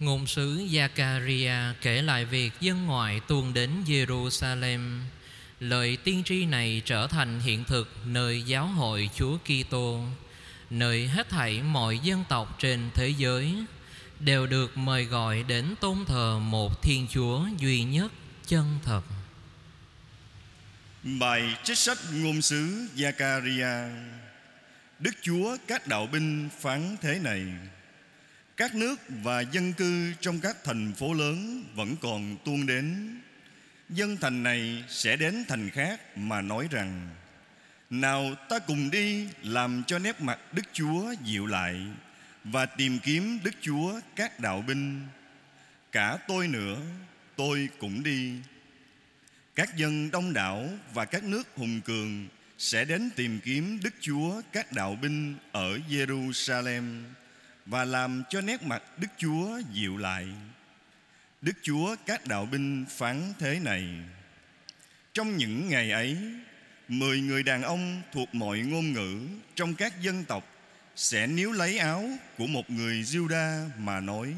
Ngôn sứ Zakaria kể lại việc dân ngoại tuôn đến Jerusalem. Lời tiên tri này trở thành hiện thực nơi giáo hội Chúa Kitô, nơi hết thảy mọi dân tộc trên thế giới đều được mời gọi đến tôn thờ một Thiên Chúa duy nhất chân thật. Bài trích sách ngôn sứ Zakaria Đức Chúa các đạo binh phán thế này Các nước và dân cư trong các thành phố lớn vẫn còn tuôn đến Dân thành này sẽ đến thành khác mà nói rằng Nào ta cùng đi làm cho nét mặt Đức Chúa dịu lại Và tìm kiếm Đức Chúa các đạo binh Cả tôi nữa tôi cũng đi các dân đông đảo và các nước hùng cường sẽ đến tìm kiếm Đức Chúa các đạo binh ở Jerusalem và làm cho nét mặt Đức Chúa dịu lại. Đức Chúa các đạo binh phán thế này: Trong những ngày ấy, mười người đàn ông thuộc mọi ngôn ngữ trong các dân tộc sẽ níu lấy áo của một người Giuđa mà nói: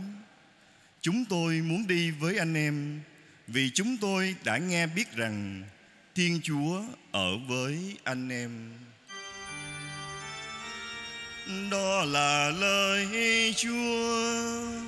Chúng tôi muốn đi với anh em vì chúng tôi đã nghe biết rằng Thiên Chúa ở với anh em Đó là lời Chúa